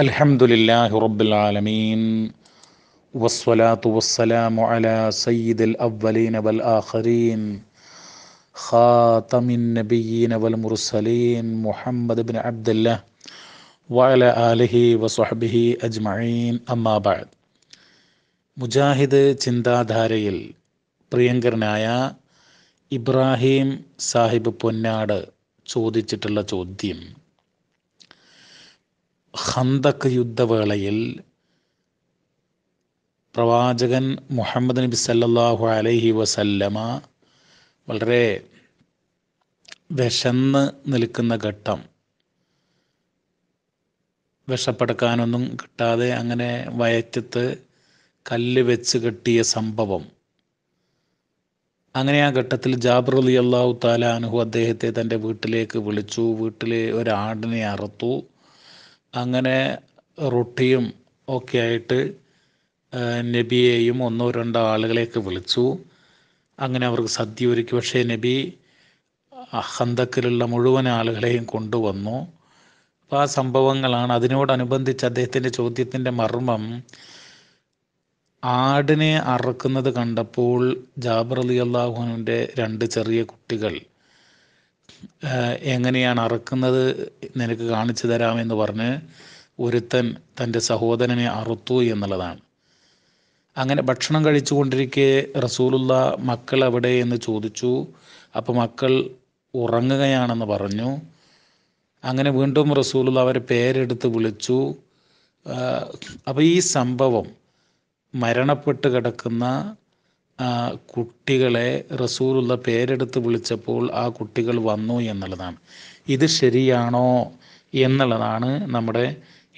അൽഹംദുലില്ലാഹി റബ്ബിൽ ആലമീൻ വസ്സലാത്തു വസ്സലാമു അലാ സയ്യിദൽ അവ്വലീന വൽ ആഖിറീൻ ഖാതമിൻ നബിയീന വൽ മുർസലീൻ മുഹമ്മദ് ഇബ്നു അബ്ദുല്ലാഹ് വഅല ആലിഹി വസ്വഹ്ബിഹി അജ്മഈൻ അമ്മാ ബഅദ് മുജാഹിദ് ചിന്താധാരയിൽ പ്രിയങ്കരനായ ഇബ്രാഹിം സാഹിബ് പൊന്നാട് ചോദിച്ചിട്ടുള്ള ചോദ്യം ഹന്തക് യുദ്ധവേളയിൽ പ്രവാചകൻ മുഹമ്മദ് നബി സല്ലാഹു അലൈഹി വസല്ലമ വളരെ വിശന്ന് നിൽക്കുന്ന ഘട്ടം വിഷപ്പെടുക്കാനൊന്നും കിട്ടാതെ അങ്ങനെ വയറ്റത്ത് കല്ല് വെച്ച് കെട്ടിയ സംഭവം അങ്ങനെ ആ ഘട്ടത്തിൽ ജാബർ അലി അള്ളാഹു താലാനുഹു അദ്ദേഹത്തെ തൻ്റെ വീട്ടിലേക്ക് വിളിച്ചു വീട്ടിലെ ഒരാടിനെ അറുത്തു അങ്ങനെ റൊട്ടിയും ഒക്കെ ആയിട്ട് നബിയെയും ഒന്നോ രണ്ടോ ആളുകളെയൊക്കെ വിളിച്ചു അങ്ങനെ അവർക്ക് സദ്യ ഒരുക്കി പക്ഷേ നബി ഹന്തക്കിലുള്ള മുഴുവൻ ആളുകളെയും കൊണ്ടുവന്നു അപ്പോൾ ആ സംഭവങ്ങളാണ് അതിനോടനുബന്ധിച്ച് അദ്ദേഹത്തിൻ്റെ ചോദ്യത്തിൻ്റെ മർമ്മം ആടിനെ അറക്കുന്നത് കണ്ടപ്പോൾ ജാബർ അലി അള്ളാഹുവിൻ്റെ രണ്ട് ചെറിയ കുട്ടികൾ എങ്ങനെയാണ് അറുക്കുന്നത് നിനക്ക് കാണിച്ചു തരാമെന്ന് പറഞ്ഞ് ഒരുത്തൻ തൻ്റെ സഹോദരനെ അറുത്തു എന്നുള്ളതാണ് അങ്ങനെ ഭക്ഷണം കഴിച്ചു കൊണ്ടിരിക്കെ റസൂലുള്ള മക്കൾ എവിടെ എന്ന് ചോദിച്ചു അപ്പോൾ മക്കൾ ഉറങ്ങുകയാണെന്ന് പറഞ്ഞു അങ്ങനെ വീണ്ടും റസൂലുള്ള അവരെ പേരെടുത്ത് വിളിച്ചു അപ്പോൾ ഈ സംഭവം മരണപ്പെട്ട് കിടക്കുന്ന കുട്ടികളെ റസൂലുള്ള പേരെടുത്ത് വിളിച്ചപ്പോൾ ആ കുട്ടികൾ വന്നു എന്നുള്ളതാണ് ഇത് ശരിയാണോ എന്നുള്ളതാണ് നമ്മുടെ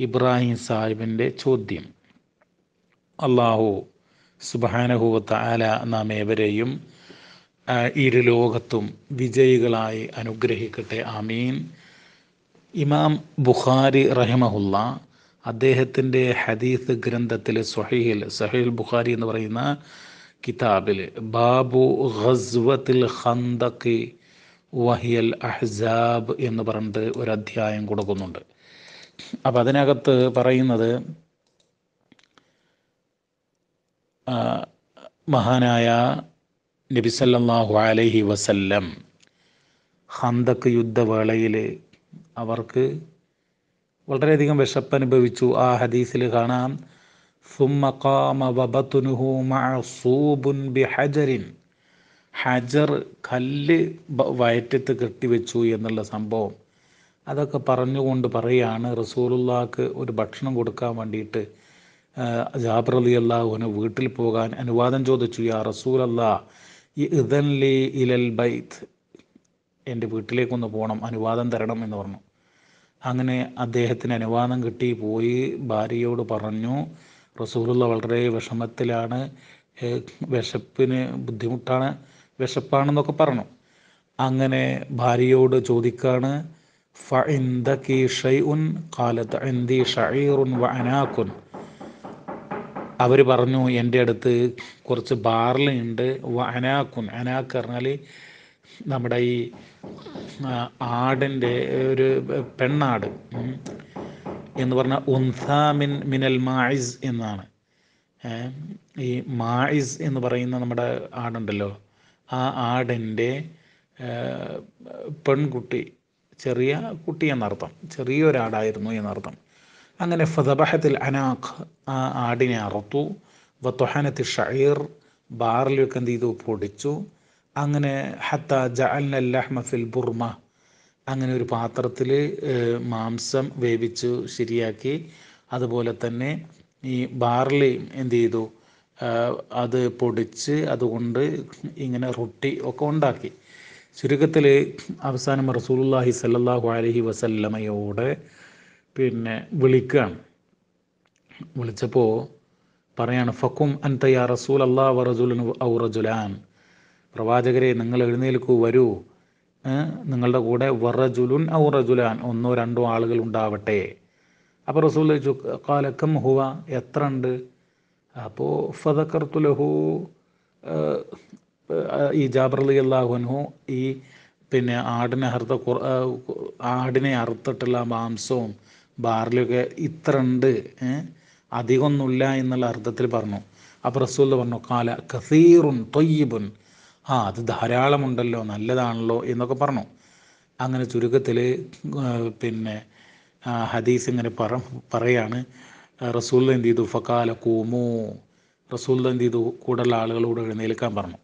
ഇബ്രാഹിം സാഹിബിൻ്റെ ചോദ്യം അള്ളാഹു സുബാനഹുവത്ത ആല നാം ഏവരെയും ഇരു ലോകത്തും വിജയികളായി അനുഗ്രഹിക്കട്ടെ ആമീൻ ഇമാം ബുഖാരി റഹിമഹുല്ല അദ്ദേഹത്തിൻ്റെ ഹദീസ് ഗ്രന്ഥത്തിൽ സൊഹീൽ സഹീൽ ബുഖാരി എന്ന് പറയുന്ന കിതാബിൽ ബാബു ഖസ്വത്തിൽ ഹന്തക്ക് വഹിയൽ അഹ്സാബ് എന്ന് പറഞ്ഞിട്ട് ഒരു അധ്യായം കൊടുക്കുന്നുണ്ട് അപ്പം അതിനകത്ത് പറയുന്നത് മഹാനായ നബി സല്ലല്ലാഹു അലൈഹി വസല്ലം ഹന്തക്ക് യുദ്ധവേളയിൽ അവർക്ക് വളരെയധികം വിശപ്പനുഭവിച്ചു ആ ഹദീസിൽ കാണാം ثم قام وبطنه معصوب بحجر ഹജർ കല്ല് വയറ്റത്ത് കെട്ടിവെച്ചു എന്നുള്ള സംഭവം അതൊക്കെ പറഞ്ഞുകൊണ്ട് പറയാണ് റസൂലുള്ളാക്ക് ഒരു ഭക്ഷണം കൊടുക്കാൻ വേണ്ടിയിട്ട് ജാബർ അലി അള്ളാഹുവിന് വീട്ടിൽ പോകാൻ അനുവാദം ചോദിച്ചു യാ റസൂൽ അല്ലാ ഇതൻലി ഇലൽ ബൈത്ത് എൻ്റെ വീട്ടിലേക്കൊന്ന് പോകണം അനുവാദം തരണം എന്ന് പറഞ്ഞു അങ്ങനെ അദ്ദേഹത്തിന് അനുവാദം കിട്ടി പോയി ഭാര്യയോട് പറഞ്ഞു റസൂലുള്ള വളരെ വിഷമത്തിലാണ് വിശപ്പിന് ബുദ്ധിമുട്ടാണ് വിശപ്പാണെന്നൊക്കെ പറഞ്ഞു അങ്ങനെ ഭാര്യയോട് ചോദിക്കാണ് ഫഇന്ദകി ഷൈഉൻ ഖാലത്ത് ഇന്ദി ഷഈറുൻ വ അനാക്കുൻ അവർ പറഞ്ഞു എൻ്റെ അടുത്ത് കുറച്ച് ബാർലിയുണ്ട് വനാക്കുൻ അനാക്ക് പറഞ്ഞാൽ നമ്മുടെ ഈ ആടിൻ്റെ ഒരു പെണ്ണാട് എന്ന് പറഞ്ഞാൽ മിൻ മിനൽ മായിസ് എന്നാണ് ഈ മായിസ് എന്ന് പറയുന്ന നമ്മുടെ ആടുണ്ടല്ലോ ആ ആടിൻ്റെ പെൺകുട്ടി ചെറിയ കുട്ടി എന്നർത്ഥം ചെറിയൊരാടായിരുന്നു എന്നർത്ഥം അങ്ങനെ ഫതബഹത്തിൽ അനാഖ് ആ ആടിനെ അറുത്തു വത്തൊഹാനത്തിൽ ഷഹീർ ബാറിൽ എന്ത് ചെയ്തു പൊടിച്ചു അങ്ങനെ ഹത്ത ജഅൽ അല്ലഹ്മ ഫിൽ ബുർമ അങ്ങനെ ഒരു പാത്രത്തിൽ മാംസം വേവിച്ചു ശരിയാക്കി അതുപോലെ തന്നെ ഈ ബാർലി എന്ത് ചെയ്തു അത് പൊടിച്ച് അതുകൊണ്ട് ഇങ്ങനെ റൊട്ടി ഒക്കെ ഉണ്ടാക്കി ചുരുക്കത്തിൽ അവസാനം റസൂലുല്ലാഹി സല്ലാഹു അലഹി വസല്ലമയോട് പിന്നെ വിളിക്കുകയാണ് വിളിച്ചപ്പോൾ പറയാണ് ഫക്കും അൻതയാ റസൂൽ അള്ളാഹ് വറജുലൻ ഔ റജുലാൻ പ്രവാചകരെ നിങ്ങൾ എഴുന്നേൽക്കൂ വരൂ നിങ്ങളുടെ കൂടെ വറജുലുൻ ഔ റജുലാൻ ഒന്നോ രണ്ടോ ആളുകൾ ഉണ്ടാവട്ടെ അപ്പോൾ റസൂൽ കാലക്കം ഹുവ എത്ര ഉണ്ട് അപ്പോൾ ഫതക്കർത്തു ലഹു ഈ ജാബർലി അള്ളാഹുനു ഈ പിന്നെ ആടിനെ അറുത്ത ആടിനെ അറുത്തിട്ടുള്ള മാംസവും ബാറിലൊക്കെ ഇത്ര ഉണ്ട് അധികമൊന്നുമില്ല എന്നുള്ള അർത്ഥത്തിൽ പറഞ്ഞു അപ്പോൾ റസൂൽ പറഞ്ഞു കാല കസീറുൻ തൊയ്യബുൻ ആ അത് ധാരാളമുണ്ടല്ലോ നല്ലതാണല്ലോ എന്നൊക്കെ പറഞ്ഞു അങ്ങനെ ചുരുക്കത്തിൽ പിന്നെ ഹദീസ് ഇങ്ങനെ പറ പറയാണ് റസൂൽ എന്ത് ചെയ്തു ഫക്കാല കൂമോ റസൂൽ എന്ത് ചെയ്തു കൂടുതൽ ആളുകളോട് എഴുന്നേൽക്കാൻ പറഞ്ഞു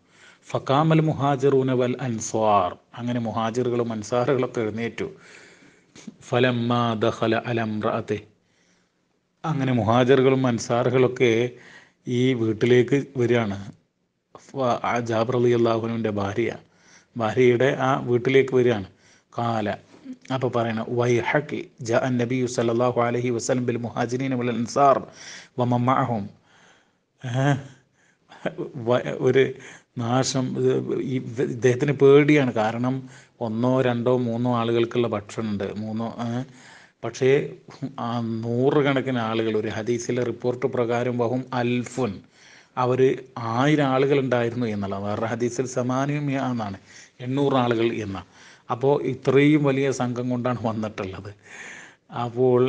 ഫക്കാമൽ മുഹാജിറൂന വൽ അൻസ്വാർ അങ്ങനെ മുഹാജിറുകളും അൻസാറുകളൊക്കെ എഴുന്നേറ്റു ഫലം അലംറത്തെ അങ്ങനെ മുഹാജറുകളും അൻസാറുകളൊക്കെ ഈ വീട്ടിലേക്ക് വരികയാണ് ആ ജാബർ അലി അള്ളാഹുനുവിൻ്റെ ഭാര്യയാണ് ഭാര്യയുടെ ആ വീട്ടിലേക്ക് വരികയാണ് കാല അപ്പോൾ പറയണ വൈഹക്കി ജ അൻ നബിയു സല്ലാഹു അലഹി വസ്ലം ബിൽ മുഹാജിനീൻ ബിൽ അൻസാർ വമമാഹും ഒരു നാശം ഇദ്ദേഹത്തിന് പേടിയാണ് കാരണം ഒന്നോ രണ്ടോ മൂന്നോ ആളുകൾക്കുള്ള ഭക്ഷണമുണ്ട് മൂന്നോ പക്ഷേ ആ നൂറുകണക്കിന് ആളുകൾ ഒരു ഹദീസിലെ റിപ്പോർട്ട് പ്രകാരം വഹും അൽഫുൻ അവർ ആയിരം ആളുകൾ ഉണ്ടായിരുന്നു എന്നുള്ള വേറെ ഹദീസിൽ സമാനിയും എന്നാണ് എണ്ണൂറ് ആളുകൾ എന്ന അപ്പോൾ ഇത്രയും വലിയ സംഘം കൊണ്ടാണ് വന്നിട്ടുള്ളത് അപ്പോൾ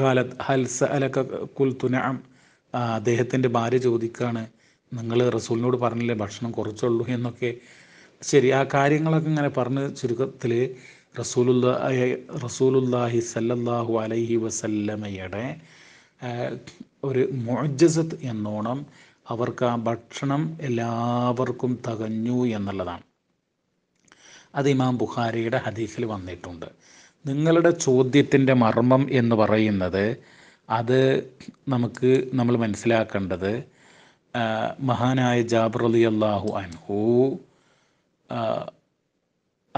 കാലത്ത് ഹൽസ അലക്ക കുൽത്തുന അദ്ദേഹത്തിൻ്റെ ഭാര്യ ചോദിക്കുകയാണ് നിങ്ങൾ റസൂലിനോട് പറഞ്ഞില്ലേ ഭക്ഷണം കുറച്ചുള്ളൂ എന്നൊക്കെ ശരി ആ കാര്യങ്ങളൊക്കെ ഇങ്ങനെ പറഞ്ഞ് ചുരുക്കത്തിൽ റസൂലുല്ലാ റസൂലുല്ലാഹി സല്ലല്ലാഹു അലൈഹി വസല്ലമയുടെ ഒരു മോജസത്ത് എന്നോണം അവർക്ക് ആ ഭക്ഷണം എല്ലാവർക്കും തകഞ്ഞു എന്നുള്ളതാണ് അത് ഇമാം ബുഖാരിയുടെ ഹദീസിൽ വന്നിട്ടുണ്ട് നിങ്ങളുടെ ചോദ്യത്തിൻ്റെ മർമ്മം എന്ന് പറയുന്നത് അത് നമുക്ക് നമ്മൾ മനസ്സിലാക്കേണ്ടത് മഹാനായ ജാബർ അലി അള്ളാഹു അൻഹു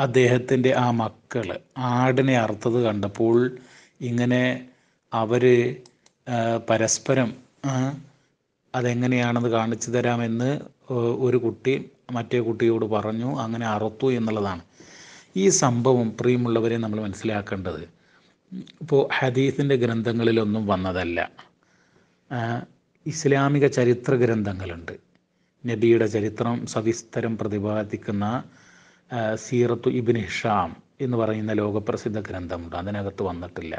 അദ്ദേഹത്തിൻ്റെ ആ മക്കൾ ആടിനെ അറുത്തത് കണ്ടപ്പോൾ ഇങ്ങനെ അവർ പരസ്പരം അതെങ്ങനെയാണെന്ന് കാണിച്ചു തരാമെന്ന് ഒരു കുട്ടി മറ്റേ കുട്ടിയോട് പറഞ്ഞു അങ്ങനെ അറുത്തു എന്നുള്ളതാണ് ഈ സംഭവം പ്രിയമുള്ളവരെ നമ്മൾ മനസ്സിലാക്കേണ്ടത് ഇപ്പോൾ ഹദീസിൻ്റെ ഗ്രന്ഥങ്ങളിലൊന്നും വന്നതല്ല ഇസ്ലാമിക ചരിത്ര ഗ്രന്ഥങ്ങളുണ്ട് നബിയുടെ ചരിത്രം സവിസ്തരം പ്രതിപാദിക്കുന്ന സീറത്തു ഇബിൻ ഹിഷാം എന്ന് പറയുന്ന ലോകപ്രസിദ്ധ ഗ്രന്ഥമുണ്ട് അതിനകത്ത് വന്നിട്ടില്ല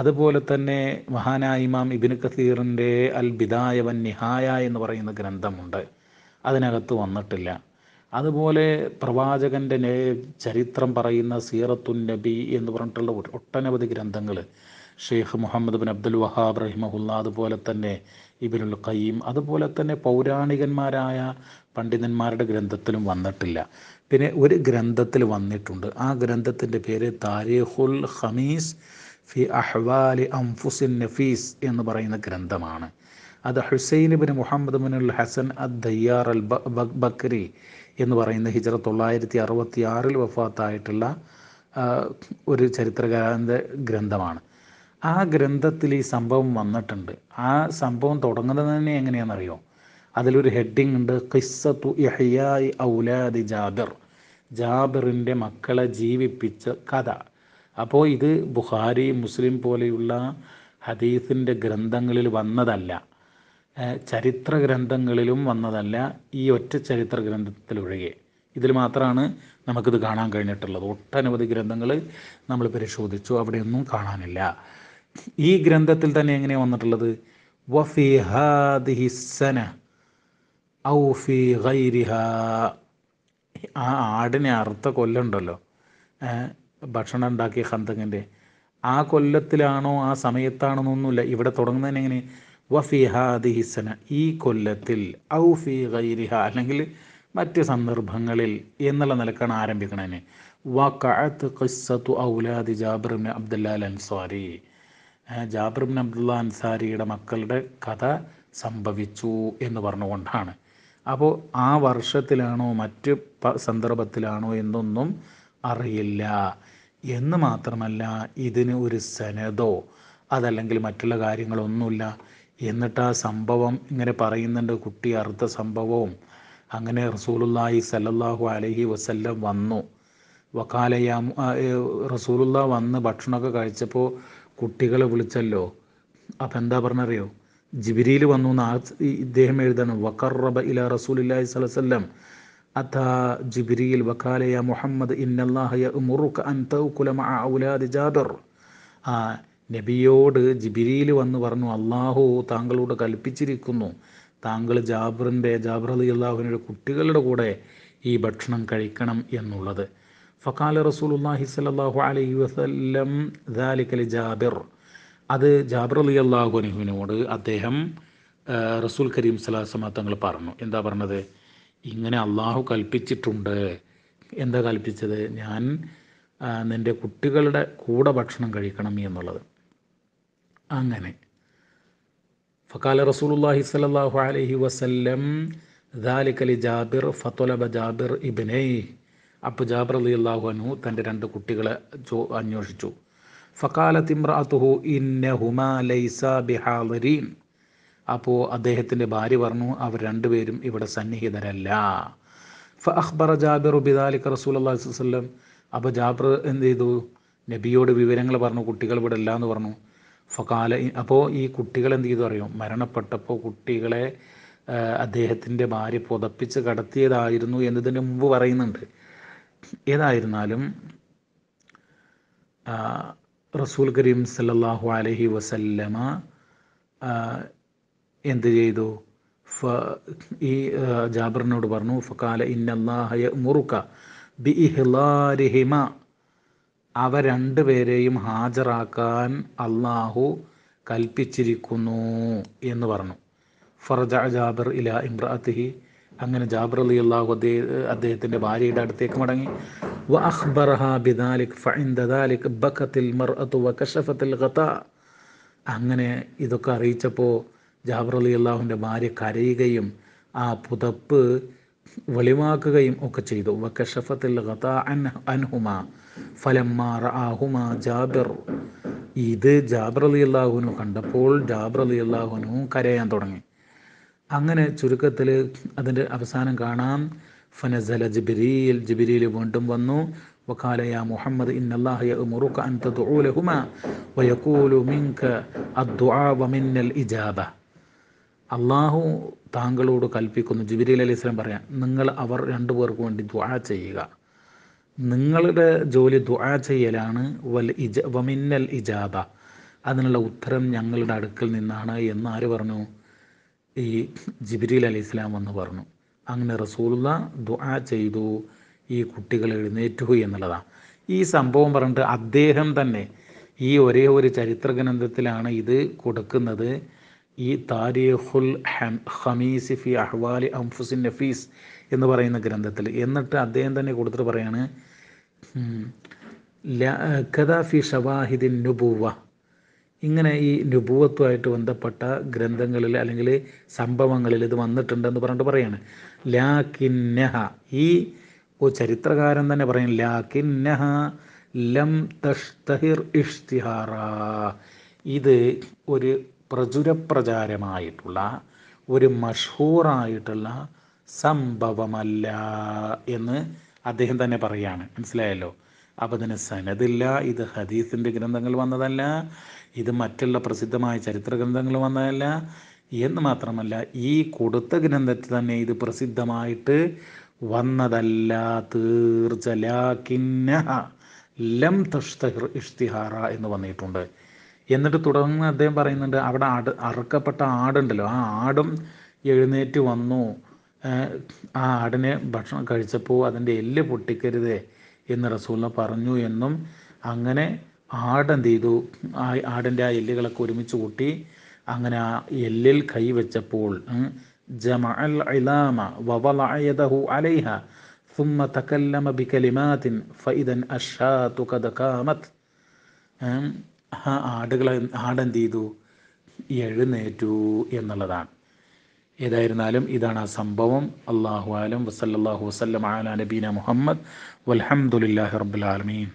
അതുപോലെ തന്നെ മഹാനായ ഇമാം ഇബിന് കസീറിൻ്റെ അൽ ബിദായവൻ നിഹായ എന്ന് പറയുന്ന ഗ്രന്ഥമുണ്ട് അതിനകത്ത് വന്നിട്ടില്ല അതുപോലെ പ്രവാചകൻ്റെ ചരിത്രം പറയുന്ന സീറത്തുൻ നബി എന്ന് പറഞ്ഞിട്ടുള്ള ഒട്ടനവധി ഗ്രന്ഥങ്ങൾ Sheikh Muhammad bin Abdul Wahhab റഹിമഹുല്ല അതുപോലെ തന്നെ ഇബിനുൽ ഖയ്യീം അതുപോലെ തന്നെ പൗരാണികന്മാരായ പണ്ഡിതന്മാരുടെ ഗ്രന്ഥത്തിലും വന്നിട്ടില്ല പിന്നെ ഒരു ഗ്രന്ഥത്തിൽ വന്നിട്ടുണ്ട് ആ ഗ്രന്ഥത്തിൻ്റെ പേര് താരിഖുൽ ഹമീസ് ഫി അഹ്വാലി അംഫുസിൻ നഫീസ് എന്ന് പറയുന്ന ഗ്രന്ഥമാണ് അത് Hussain bin Muhammad ul Hasan ad Dayyar al Bakri എന്ന് പറയുന്ന ഹിജറ തൊള്ളായിരത്തി അറുപത്തി ആറിൽ വഫാത്തായിട്ടുള്ള ഒരു ചരിത്രകാരൻ്റെ ഗ്രന്ഥമാണ് ആ ഗ്രന്ഥത്തിൽ ഈ സംഭവം വന്നിട്ടുണ്ട് ആ സംഭവം തുടങ്ങുന്നത് തന്നെ എങ്ങനെയാണെന്നറിയോ അതിലൊരു ഹെഡിങ് ഉണ്ട് ഖിസ്സത്തു ഇഹയായി ഔലാദി ജാബിർ ജാബിറിൻ്റെ മക്കളെ ജീവിപ്പിച്ച കഥ അപ്പോൾ ഇത് ബുഖാരി മുസ്ലിം പോലെയുള്ള ഹദീസിൻ്റെ ഗ്രന്ഥങ്ങളിൽ വന്നതല്ല ചരിത്ര ഗ്രന്ഥങ്ങളിലും വന്നതല്ല ഈ ഒറ്റ ചരിത്ര ഗ്രന്ഥത്തിലൊഴികെ ഇതിൽ മാത്രമാണ് നമുക്കിത് കാണാൻ കഴിഞ്ഞിട്ടുള്ളത് ഒട്ടനവധി ഗ്രന്ഥങ്ങൾ നമ്മൾ പരിശോധിച്ചു അവിടെയൊന്നും കാണാനില്ല ഈ ഗ്രന്ഥത്തിൽ തന്നെ എങ്ങനെയാണ് വന്നിട്ടുള്ളത് വഫിഹാദിഹിസന ഔഫി ഔ ആ ആടിനെ അർത്ഥ കൊല്ലുണ്ടല്ലോ ഭക്ഷണം ഉണ്ടാക്കിയ ഹന്തകൻ്റെ ആ കൊല്ലത്തിലാണോ ആ സമയത്താണെന്നൊന്നുമില്ല ഇവിടെ തുടങ്ങുന്നതിന് എങ്ങനെ വഫിഹാദിഹിസന ഈ കൊല്ലത്തിൽ ഔ ഫി ഗൈരിഹ അല്ലെങ്കിൽ മറ്റ് സന്ദർഭങ്ങളിൽ എന്നുള്ള നിലക്കാണ് ആരംഭിക്കണതിന് വക്കഅത്ത് ഖിസ്സത്തു ഔലാദി ജാബിറിന് അബ്ദുല്ലാൽ അൻസാരി ജാബിറിന് അബ്ദുല്ല അൻസാരിയുടെ മക്കളുടെ കഥ സംഭവിച്ചു എന്ന് പറഞ്ഞുകൊണ്ടാണ് അപ്പോൾ ആ വർഷത്തിലാണോ മറ്റ് സന്ദർഭത്തിലാണോ എന്നൊന്നും അറിയില്ല എന്ന് മാത്രമല്ല ഇതിന് ഒരു സനദോ അതല്ലെങ്കിൽ മറ്റുള്ള കാര്യങ്ങളൊന്നുമില്ല എന്നിട്ട് ആ സംഭവം ഇങ്ങനെ പറയുന്നുണ്ട് കുട്ടി അർദ്ധ സംഭവവും അങ്ങനെ റസൂലുല്ലാഹി സല്ലാഹു അലഹി വസല്ലം വന്നു വക്കാലയ റസൂലുള്ള വന്ന് ഭക്ഷണമൊക്കെ കഴിച്ചപ്പോൾ കുട്ടികളെ വിളിച്ചല്ലോ അപ്പം എന്താ പറഞ്ഞറിയോ ജിബിരിയിൽ വന്നു എന്ന് ഇദ്ദേഹം വക്കർ വക്കറബ ഇല റസൂലില്ലാഹി സ്വലം أتى جبريل وقال മുഹമ്മദ് محمد നബിയോട് ജിബിരിയിൽ വന്ന് പറഞ്ഞു അള്ളാഹു താങ്കളോട് കൽപ്പിച്ചിരിക്കുന്നു താങ്കൾ ജാബറിൻ്റെ ജാബർ അള്ളാഹുവിൻ്റെ കുട്ടികളുടെ കൂടെ ഈ ഭക്ഷണം കഴിക്കണം എന്നുള്ളത് ഫക്കാല റസൂലുല്ലാഹി സലാഹു അലൈഹി വസ്ലം ദാലിക്കലി ജാബിർ അത് ജാബർ അലി അള്ളാഹു അനുഹുവിനോട് അദ്ദേഹം റസൂൽ കരീം സലാഹ് തങ്ങൾ പറഞ്ഞു എന്താ പറഞ്ഞത് ഇങ്ങനെ അള്ളാഹു കൽപ്പിച്ചിട്ടുണ്ട് എന്താ കൽപ്പിച്ചത് ഞാൻ നിൻ്റെ കുട്ടികളുടെ കൂടെ ഭക്ഷണം കഴിക്കണം എന്നുള്ളത് അങ്ങനെ ഫക്കാല റസൂലുല്ലാഹി സലാഹു അലഹി വസല്ലം ദാലിക്കലി ജാബിർ ഫത്തോലബ ജാബിർ ഇബിനെ അപ്പോൾ ജാബിർ അലി അള്ളാഹു അനു തൻ്റെ രണ്ട് കുട്ടികളെ ചോ അന്വേഷിച്ചു ഫക്കാല തിമ്രാത്തുഹു ഇന്നഹുമാ ലൈസ അപ്പോൾ അദ്ദേഹത്തിൻ്റെ ഭാര്യ പറഞ്ഞു അവർ രണ്ടുപേരും ഇവിടെ സന്നിഹിതരല്ല ഫ അഹ്ബർ ജാബിർ ബിദാലിക്ക് റസൂൽ അള്ളാഹി വസ്ലം അപ്പോൾ ജാബിർ എന്ത് ചെയ്തു നബിയോട് വിവരങ്ങൾ പറഞ്ഞു കുട്ടികൾ ഇവിടെ അല്ല എന്ന് പറഞ്ഞു ഫക്കാല അപ്പോൾ ഈ കുട്ടികൾ എന്ത് ചെയ്തു അറിയും മരണപ്പെട്ടപ്പോൾ കുട്ടികളെ അദ്ദേഹത്തിൻ്റെ ഭാര്യ പുതപ്പിച്ച് കടത്തിയതായിരുന്നു എന്നതിന് മുമ്പ് പറയുന്നുണ്ട് ഏതായിരുന്നാലും റസൂൽ കരീം സല്ലാഹു അലഹി വസല്ലമ എന്ത് ചെയ്തു ഫ ഈ ജാബറിനോട് പറഞ്ഞു ഫക്കാല ഇന്നല്ലാഹയ മുറുക്ക ബി ഇഹ്ലാരിഹിമ അവ രണ്ടുപേരെയും ഹാജരാക്കാൻ അള്ളാഹു കൽപ്പിച്ചിരിക്കുന്നു എന്ന് പറഞ്ഞു ഫർജ ജാബിർ ഇല ഇമ്രാത്തിഹി അങ്ങനെ ജാബിർ അലി അള്ളാഹു അദ്ദേഹത്തിൻ്റെ ഭാര്യയുടെ അടുത്തേക്ക് മടങ്ങി അങ്ങനെ ഇതൊക്കെ അറിയിച്ചപ്പോൾ ജാബർ അലി അള്ളാഹുവിൻ്റെ ഭാര്യ കരയുകയും ആ പുതപ്പ് വെളിവാക്കുകയും ഒക്കെ ചെയ്തു വക്കഷഫത്തിൽ അൻഹുമ ഫലമ്മാർ ജാബിർ ഇത് ജാബർ അലി അള്ളാഹുനു കണ്ടപ്പോൾ ജാബർ അലി അള്ളാഹുനു കരയാൻ തുടങ്ങി അങ്ങനെ ചുരുക്കത്തിൽ അതിൻ്റെ അവസാനം കാണാം ഫനസല ജിബിരിയിൽ ജിബിരിയിൽ വീണ്ടും വന്നു وقال يا محمد إن الله يأمرك أن تدعو لهما ويقول അള്ളാഹു താങ്കളോട് കൽപ്പിക്കുന്നു ജിബിരിൽ അലൈഹി സ്വലം പറയാം നിങ്ങൾ അവർ രണ്ടു പേർക്ക് വേണ്ടി ദ്വാ ചെയ്യുക നിങ്ങളുടെ ജോലി ദ്വാ ചെയ്യലാണ് വൽ ഇജ വമിന്നൽ ഇജാബ അതിനുള്ള ഉത്തരം ഞങ്ങളുടെ അടുക്കൽ നിന്നാണ് എന്ന് ആര് പറഞ്ഞു ഈ ജിബിരിൽ അലി ഇസ്ലാം എന്ന് പറഞ്ഞു അങ്ങനെ റസൂലുള്ള ദ്വാ ചെയ്തു ഈ കുട്ടികൾ എഴുന്നേറ്റു എന്നുള്ളതാണ് ഈ സംഭവം പറഞ്ഞിട്ട് അദ്ദേഹം തന്നെ ഈ ഒരേ ഒരു ചരിത്ര ഗ്രന്ഥത്തിലാണ് ഇത് കൊടുക്കുന്നത് ഈ താരീഖുൽ ഹമീസി ഫി അഹ്വാലി അംഫുസിൻ നഫീസ് എന്ന് പറയുന്ന ഗ്രന്ഥത്തിൽ എന്നിട്ട് അദ്ദേഹം തന്നെ കൊടുത്തിട്ട് പറയാണ് ഫി ഷവാഹിദിൻ നുബുവ ഇങ്ങനെ ഈ നുബുവത്തുമായിട്ട് ബന്ധപ്പെട്ട ഗ്രന്ഥങ്ങളിൽ അല്ലെങ്കിൽ സംഭവങ്ങളിൽ ഇത് വന്നിട്ടുണ്ടെന്ന് പറഞ്ഞിട്ട് പറയാണ് ലാ കിന്നഹ ഈ ചരിത്രകാരൻ തന്നെ പറയും ലാ കിന്നഹ ലം തഷ്തഹിർ ഇഷ്തിഹാറ ഇത് ഒരു പ്രചുരപ്രചാരമായിട്ടുള്ള ഒരു മഷൂറായിട്ടുള്ള സംഭവമല്ല എന്ന് അദ്ദേഹം തന്നെ പറയാണ് മനസ്സിലായല്ലോ അപ്പം അതിന് സനദില്ല ഇത് ഹദീസിൻ്റെ ഗ്രന്ഥങ്ങൾ വന്നതല്ല ഇത് മറ്റുള്ള പ്രസിദ്ധമായ ചരിത്ര ഗ്രന്ഥങ്ങൾ വന്നതല്ല എന്ന് മാത്രമല്ല ഈ കൊടുത്ത ഗ്രന്ഥത്തിൽ തന്നെ ഇത് പ്രസിദ്ധമായിട്ട് വന്നതല്ല തീർച്ചലാ കിന്ന ലം തഷ്തഹിർ ഇഷ്തിഹാറ എന്ന് വന്നിട്ടുണ്ട് എന്നിട്ട് തുടർന്ന് അദ്ദേഹം പറയുന്നുണ്ട് അവിടെ ആട് അറുക്കപ്പെട്ട ആടുണ്ടല്ലോ ആ ആടും എഴുന്നേറ്റ് വന്നു ആ ആടിനെ ഭക്ഷണം കഴിച്ചപ്പോൾ അതിൻ്റെ എല്ല് പൊട്ടിക്കരുത് എന്ന് റസൂല പറഞ്ഞു എന്നും അങ്ങനെ ആട് ചെയ്തു ആ ആടിൻ്റെ ആ എല്ലുകളൊക്കെ ഒരുമിച്ച് കൂട്ടി അങ്ങനെ ആ എല്ലിൽ കൈ വെച്ചപ്പോൾ ജമഅൽ ഇലാമ ആ ആടുകൾ ആടെന്ത് ചെയ്തു എഴുന്നേറ്റു എന്നുള്ളതാണ് ഏതായിരുന്നാലും ഇതാണ് ആ സംഭവം അള്ളാഹു ആലം വസല്ലാഹു വസ്ലം ആല നബീന മുഹമ്മദ് വലഹമുല്ലാ റബ്ബുലാലമീൻ